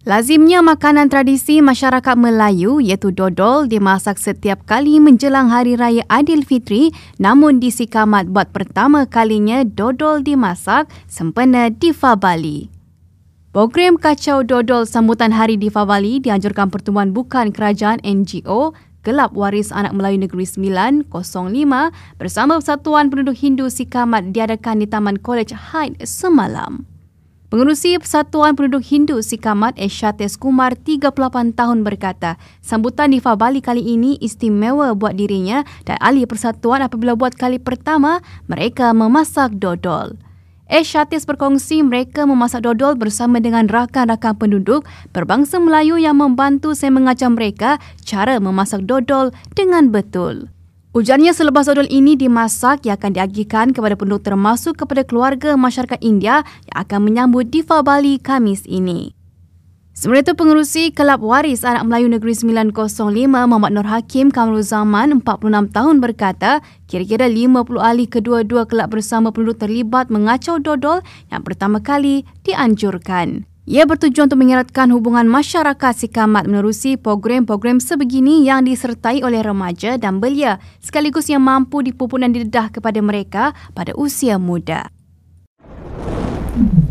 Lazimnya makanan tradisi masyarakat Melayu iaitu dodol dimasak setiap kali menjelang Hari Raya Aidilfitri namun di Sikamat buat pertama kalinya dodol dimasak sempena Diva Bali. Program Kacau Dodol Sambutan Hari Diva Bali dianjurkan Pertemuan Bukan Kerajaan NGO Gelap Waris Anak Melayu Negeri 905 bersama Satuan Penduduk Hindu Sikamat diadakan di Taman College Hyde semalam. Pengurusi Persatuan Penduduk Hindu Sikamat Eshates Kumar 38 tahun berkata, sambutan Nifa Bali kali ini istimewa buat dirinya dan ahli persatuan apabila buat kali pertama mereka memasak dodol. Eshates berkongsi mereka memasak dodol bersama dengan rakan-rakan penduduk berbangsa Melayu yang membantu saya mengajar mereka cara memasak dodol dengan betul. Ujarnya selepas odol ini dimasak, ia akan diagihkan kepada penduduk termasuk kepada keluarga masyarakat India yang akan menyambut Diva Bali Kamis ini. Sementara itu, pengurusi Kelab Waris Anak Melayu Negeri 905 Muhammad Nur Hakim Kamru Zaman, 46 tahun berkata, kira-kira 50 ahli kedua-dua kelab bersama penduduk terlibat mengacau dodol yang pertama kali dianjurkan. Ia bertujuan untuk mengeratkan hubungan masyarakat sikamat menerusi program-program sebegini yang disertai oleh remaja dan belia sekaligus yang mampu dipupuk didedah kepada mereka pada usia muda. Mm-hmm.